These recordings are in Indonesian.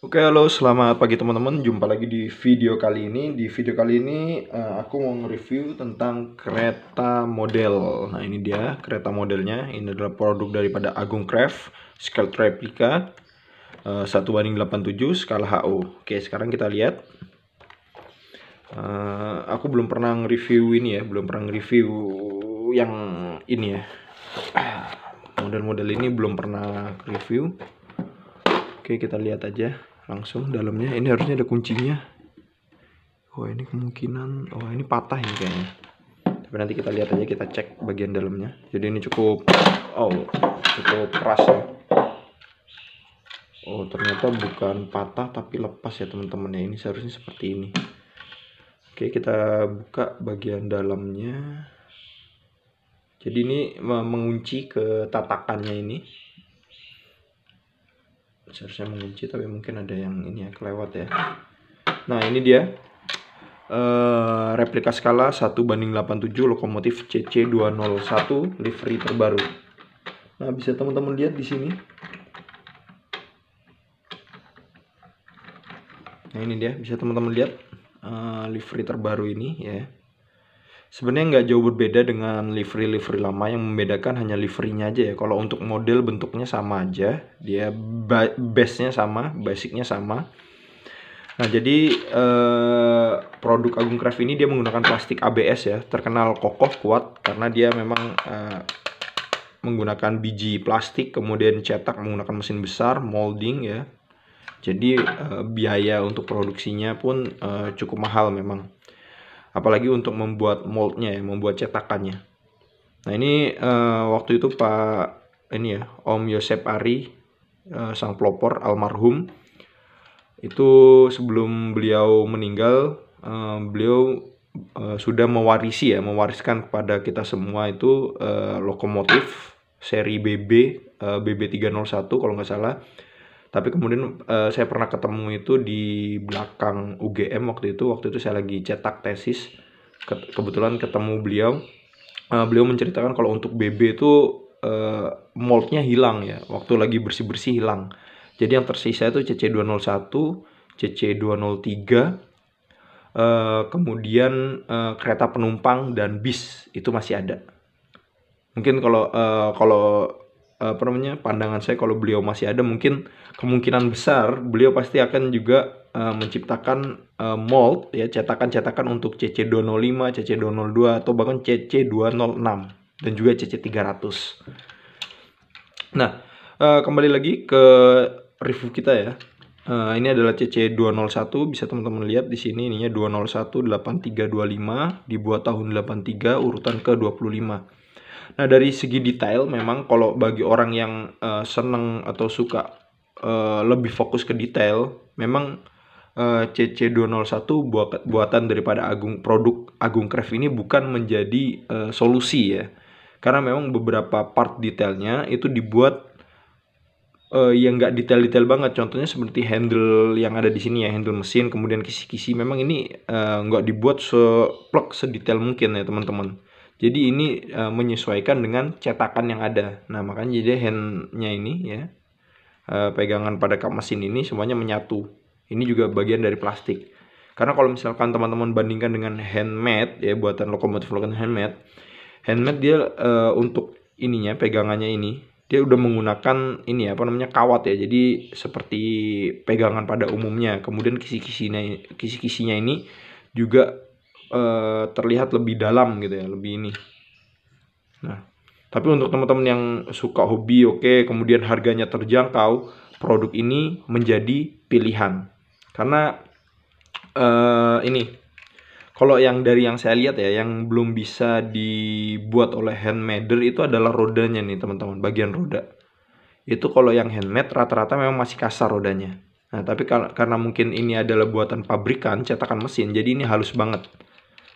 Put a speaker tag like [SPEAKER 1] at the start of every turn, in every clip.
[SPEAKER 1] Oke, halo, selamat pagi teman-teman. Jumpa lagi di video kali ini. Di video kali ini uh, aku mau nge-review tentang kereta model. Nah, ini dia kereta modelnya. Ini adalah produk daripada Agung Craft, scale Replica uh, eh, 1 banding 87 skala HO. Oke, sekarang kita lihat. Uh, aku belum pernah nge-review ini ya, belum pernah nge-review yang ini ya. Model-model ini belum pernah review. Oke, kita lihat aja langsung dalamnya ini harusnya ada kuncinya wah oh, ini kemungkinan oh ini patah ini kayaknya tapi nanti kita lihat aja kita cek bagian dalamnya jadi ini cukup oh cukup keras ya oh ternyata bukan patah tapi lepas ya teman-teman ya ini seharusnya seperti ini oke kita buka bagian dalamnya jadi ini mengunci ke tatakannya ini seharusnya mengunci tapi mungkin ada yang ini ya kelewat ya nah ini dia Uh, replika skala 1 banding 87 lokomotif CC201 livery terbaru. Nah, bisa teman-teman lihat di sini. Nah, ini dia, bisa teman-teman lihat uh, livery terbaru ini ya sebenarnya nggak jauh berbeda dengan livery-livery lama yang membedakan hanya liverynya aja ya. Kalau untuk model bentuknya sama aja, dia base-nya sama, basicnya sama. Nah jadi eh, produk Agung Craft ini dia menggunakan plastik ABS ya, terkenal kokoh kuat karena dia memang eh, menggunakan biji plastik, kemudian cetak menggunakan mesin besar, molding ya. Jadi eh, biaya untuk produksinya pun eh, cukup mahal memang apalagi untuk membuat moldnya ya, membuat cetakannya. Nah ini uh, waktu itu Pak ini ya Om Yosep Ari uh, sang pelopor almarhum itu sebelum beliau meninggal uh, beliau uh, sudah mewarisi ya mewariskan kepada kita semua itu uh, lokomotif seri BB uh, BB 301 kalau nggak salah tapi kemudian uh, saya pernah ketemu itu di belakang UGM waktu itu waktu itu saya lagi cetak tesis Ke kebetulan ketemu beliau uh, beliau menceritakan kalau untuk BB itu uh, moldnya hilang ya waktu lagi bersih bersih hilang jadi yang tersisa itu CC201 CC203 Uh, kemudian uh, kereta penumpang dan bis itu masih ada. Mungkin kalau uh, kalau Eh, apa namanya pandangan saya kalau beliau masih ada mungkin kemungkinan besar beliau pasti akan juga uh, menciptakan uh, eh, mold ya cetakan-cetakan untuk CC 205, CC 202 atau bahkan CC 206 dan juga CC 300. Nah, uh, kembali lagi ke review kita ya. Uh, ini adalah CC 201 bisa teman-teman lihat di sini ininya 201 8325 dibuat tahun 83 urutan ke 25. Nah dari segi detail memang kalau bagi orang yang uh, seneng atau suka uh, lebih fokus ke detail, memang uh, eh, CC201 buat, buatan daripada Agung produk Agung Craft ini bukan menjadi uh, solusi ya. Karena memang beberapa part detailnya itu dibuat uh, yang nggak detail-detail banget. Contohnya seperti handle yang ada di sini ya, handle mesin, kemudian kisi-kisi. Memang ini nggak uh, dibuat seplek sedetail mungkin ya teman-teman. Jadi ini e, menyesuaikan dengan cetakan yang ada. Nah makanya jadi handnya ini ya e, pegangan pada kap mesin ini semuanya menyatu. Ini juga bagian dari plastik. Karena kalau misalkan teman-teman bandingkan dengan handmade ya buatan lokomotif lokomotif handmade, handmade dia e, untuk ininya pegangannya ini dia udah menggunakan ini ya apa namanya kawat ya jadi seperti pegangan pada umumnya kemudian kisi-kisinya kisi-kisinya ini juga Eh, terlihat lebih dalam gitu ya lebih ini nah tapi untuk teman-teman yang suka hobi oke okay, kemudian harganya terjangkau produk ini menjadi pilihan karena uh, ini kalau yang dari yang saya lihat ya yang belum bisa dibuat oleh handmade itu adalah rodanya nih teman-teman bagian roda itu kalau yang handmade rata-rata memang masih kasar rodanya nah tapi karena mungkin ini adalah buatan pabrikan cetakan mesin jadi ini halus banget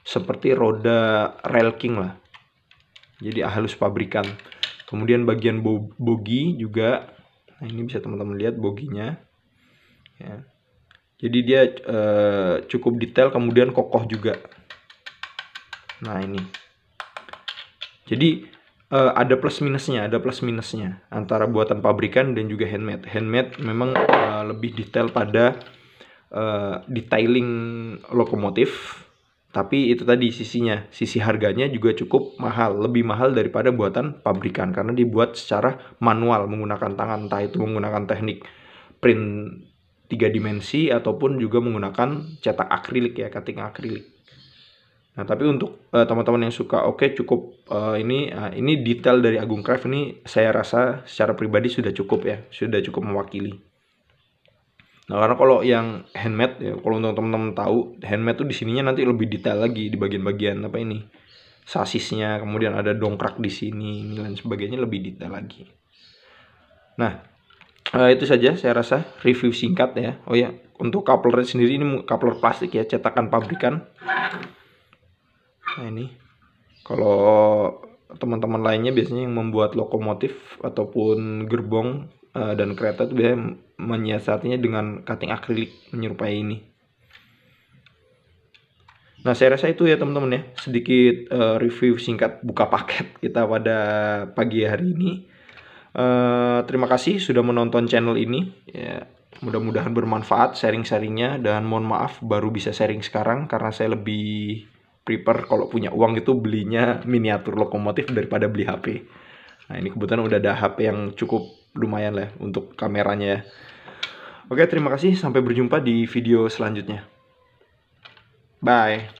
[SPEAKER 1] seperti roda rail king lah. Jadi halus pabrikan. Kemudian bagian bogi juga. Nah, ini bisa teman-teman lihat boginya. Ya. Jadi dia e, cukup detail kemudian kokoh juga. Nah, ini. Jadi e, ada plus minusnya, ada plus minusnya antara buatan pabrikan dan juga handmade. Handmade memang e, lebih detail pada e, detailing lokomotif tapi itu tadi sisinya, sisi harganya juga cukup mahal, lebih mahal daripada buatan pabrikan karena dibuat secara manual menggunakan tangan, entah itu menggunakan teknik print tiga dimensi ataupun juga menggunakan cetak akrilik ya, cutting akrilik. Nah, tapi untuk uh, teman-teman yang suka oke okay, cukup uh, ini uh, ini detail dari Agung Craft ini saya rasa secara pribadi sudah cukup ya, sudah cukup mewakili. Nah, karena kalau yang handmade ya, kalau untuk teman-teman tahu, handmade tuh di sininya nanti lebih detail lagi di bagian-bagian apa ini? Sasisnya, kemudian ada dongkrak di sini, dan sebagainya lebih detail lagi. Nah, eh, itu saja saya rasa review singkat ya. Oh ya, untuk coupler sendiri ini coupler plastik ya, cetakan pabrikan. Nah, ini kalau teman-teman lainnya biasanya yang membuat lokomotif ataupun gerbong Eh, dan kereta itu biasanya menyiasatinya dengan cutting akrilik menyerupai ini. Nah, saya rasa itu ya teman-teman ya, sedikit uh, review singkat buka paket kita pada pagi hari ini. Uh, terima kasih sudah menonton channel ini. Ya, mudah-mudahan bermanfaat sharing-sharingnya dan mohon maaf baru bisa sharing sekarang karena saya lebih prepare kalau punya uang itu belinya miniatur lokomotif daripada beli HP. Nah, ini kebetulan udah ada HP yang cukup lumayan lah ya untuk kameranya ya. Oke, terima kasih. Sampai berjumpa di video selanjutnya. Bye.